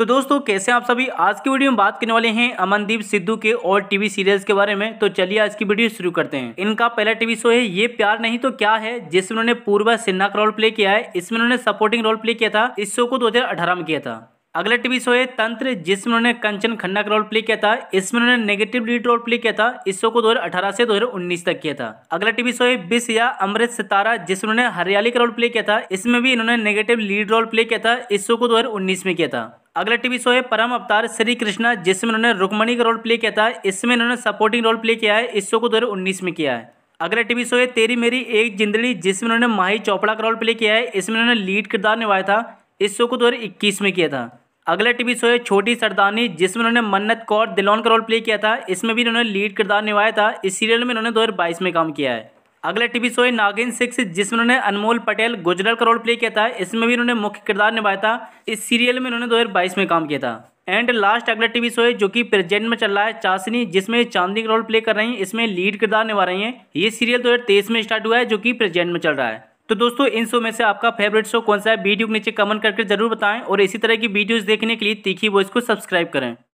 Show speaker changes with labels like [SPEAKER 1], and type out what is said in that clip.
[SPEAKER 1] तो दोस्तों कैसे आप सभी आज की वीडियो में बात करने वाले हैं अमनदीप सिद्धू के और टीवी सीरियल्स के बारे में तो चलिए आज की वीडियो शुरू करते हैं इनका पहला टीवी शो है ये प्यार नहीं तो क्या है जिसमें उन्होंने पूर्वा सिन्हा का रोल प्ले किया है इसमें उन्होंने सपोर्टिंग रोल प्ले किया था इस शो को दो में किया था अगला टीवी शो है तंत्र जिसमें उन्होंने कंचन खन्ना का रोल प्ले किया था इसमें उन्होंने नेगेटिव लीड रोल प्ले किया था इस शो को 2018 से 2019 तक किया था अगला टीवी शो है बिस या अमृत सितारा जिसमें उन्होंने हरियाली का रोल प्ले किया था इसमें भी इन्होंने नेगेटिव लीड रोल प्ले किया था इस शो को 2019 में किया था अगला टीवी शो है परम अवतार श्री कृष्णा जिसमें उन्होंने रुकमणी का रोल प्ले किया था इसमें उन्होंने सपोर्टिंग रोल प्ले किया है इस शो को दो में किया है अगला टीवी शो है तेरी मेरी एक जिंदड़ी जिसमें उन्होंने माही चोपड़ा का रोल प्ले किया है इसमें उन्होंने लीड किरदार निभाया था इस शो को दो में किया था अगला टीवी शो है छोटी सरदानी जिसमें उन्होंने मन्नत कौर दिलोन का रोल प्ले किया था इसमें भी उन्होंने लीड किरदार निभाया था इस सीरियल में उन्होंने दो में काम किया है अगला टीवी शो है नागिन सिक्स जिसमें उन्होंने अनमोल पटेल गुजरल का रोल प्ले किया था इसमें भी उन्होंने मुख्य किरदार निभाया था इस सीरियल में उन्होंने 2022 में काम किया था एंड लास्ट अगला टीवी शो है जो कि प्रेजेंट में चल रहा है चाशनी जिसमें चांदनी का रोल प्ले कर रही हैं इसमें लीड किरदार निभा रही है ये सीरियल दो में स्टार्ट हुआ है जो की प्रेजेंट में चल रहा है तो दोस्तों इन शो में से आपका फेवरेट शो कौन सा है वीडियो के नीचे कमेंट करके जरूर बताएं और इसी तरह की वीडियोस देखने के लिए तीखी वॉइस को सब्सक्राइब करें